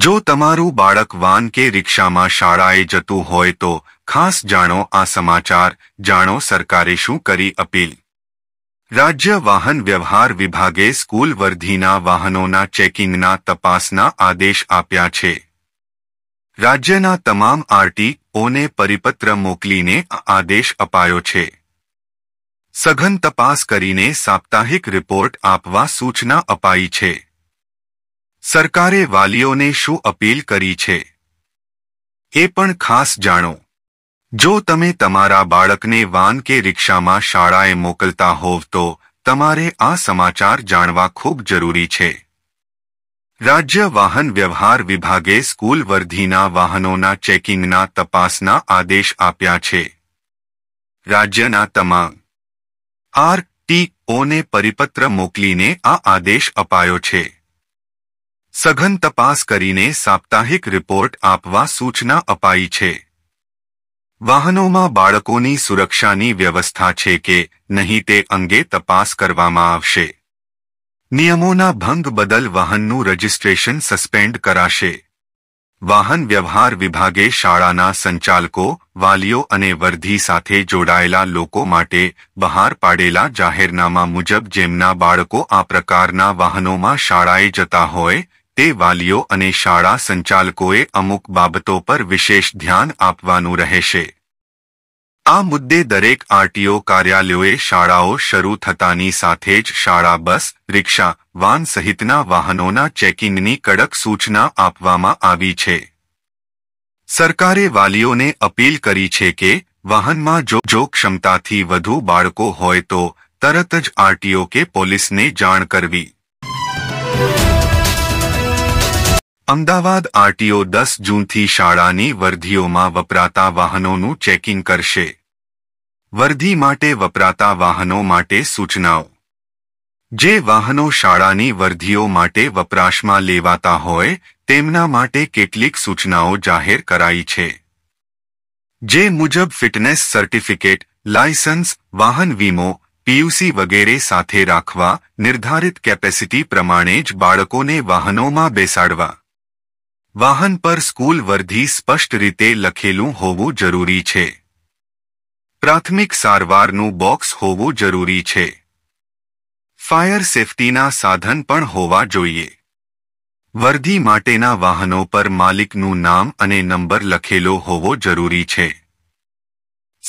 જો તમારું બાળક વાન કે રિક્ષામાં શાળાએ જતું હોય તો ખાસ જાણો આ સમાચાર જાણો સરકારે શું કરી અપીલ રાજ્ય વાહન વ્યવહાર વિભાગે સ્કૂલ વર્ધીના વાહનોના ચેકિંગના તપાસના આદેશ આપ્યા છે રાજ્યના તમામ આરટીઓને પરિપત્ર મોકલીને આદેશ અપાયો છે સઘન તપાસ કરીને સાપ્તાહિક રિપોર્ટ આપવા સૂચના અપાઈ છે સરકારે વાલીઓને શું અપીલ કરી છે એ પણ ખાસ જાણો જો તમે તમારા બાળકને વાન કે રિક્ષામાં શાળાએ મોકલતા હોવ તો તમારે આ સમાચાર જાણવા ખૂબ જરૂરી છે રાજ્ય વાહન વ્યવહાર વિભાગે સ્કૂલ વર્ધીના વાહનોના ચેકિંગના તપાસના આદેશ આપ્યા છે રાજ્યના તમામ આરટીઓને પરિપત્ર મોકલીને આ આદેશ અપાયો છે સઘન તપાસ કરીને સાપ્તાહિક રિપોર્ટ આપવા સૂચના અપાઈ છે વાહનોમાં બાળકોની સુરક્ષાની વ્યવસ્થા છે કે નહીં તે અંગે તપાસ કરવામાં આવશે નિયમોના ભંગ બદલ વાહનનું રજીસ્ટ્રેશન સસ્પેન્ડ કરાશે વાહન વ્યવહાર વિભાગે શાળાના સંચાલકો વાલીઓ અને વર્ધી સાથે જોડાયેલા લોકો માટે બહાર પાડેલા જાહેરનામા મુજબ જેમના બાળકો આ પ્રકારના વાહનોમાં શાળાએ જતા હોય તે વાલીઓ અને શાળા સંચાલકોએ અમુક બાબતો પર વિશેષ ધ્યાન આપવાનું રહેશે આ મુદ્દે દરેક આરટીઓ કાર્યાલયોએ શાળાઓ શરૂ થતાની સાથે જ શાળા બસ રિક્ષા વાન સહિતના વાહનોના ચેકિંગની કડક સૂચના આપવામાં આવી છે સરકારે વાલીઓને અપીલ કરી છે કે વાહનમાં જો જો ક્ષમતાથી વધુ બાળકો હોય તો તરત જ આરટીઓ કે પોલીસને જાણ કરવી અમદાવાદ આરટીઓ દસ જૂનથી શાળાની વર્ધીઓમાં વપરાતા વાહનોનું ચેકિંગ કરશે વર્ધી માટે વપરાતા વાહનો માટે સૂચનાઓ જે વાહનો શાળાની વર્ધીઓ માટે વપરાશમાં લેવાતા હોય તેમના માટે કેટલીક સૂચનાઓ જાહેર કરાઈ છે જે મુજબ ફિટનેસ સર્ટિફિકેટ લાયસન્સ વાહન વીમો પીયુસી વગેરે સાથે રાખવા નિર્ધારિત કેપેસિટી પ્રમાણે જ બાળકોને વાહનોમાં બેસાડવા વાહન પર સ્કૂલ વર્ધી સ્પષ્ટ રીતે લખેલું હોવું જરૂરી છે પ્રાથમિક સારવારનું બોક્સ હોવું જરૂરી છે ફાયર સેફટીના સાધન પણ હોવા જોઈએ વર્ધી માટેના વાહનો પર માલિકનું નામ અને નંબર લખેલો હોવો જરૂરી છે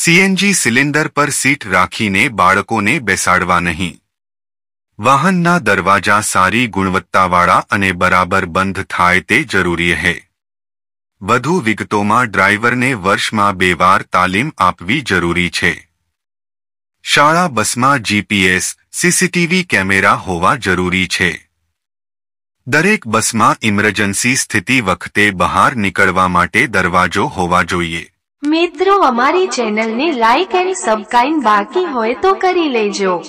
સીએનજી સિલિન્ડર પર સીટ રાખીને બાળકોને બેસાડવા નહીં વાહનના દરવાજા સારી ગુણવત્તાવાળા અને બરાબર બંધ થાય તે જરૂરી હે વધુ વિગતોમાં ડ્રાઈવરને વર્ષમાં બે વાર તાલીમ આપવી જરૂરી છે શાળા બસમાં જીપીએસ સીસીટીવી કેમેરા હોવા જરૂરી છે દરેક બસમાં ઇમરજન્સી સ્થિતિ વખતે બહાર નીકળવા માટે દરવાજો હોવા જોઈએ મિત્રો અમારી ચેનલને લાઇક એન્ડ સબસ્ક્રાઇબ બાકી હોય તો કરી લેજો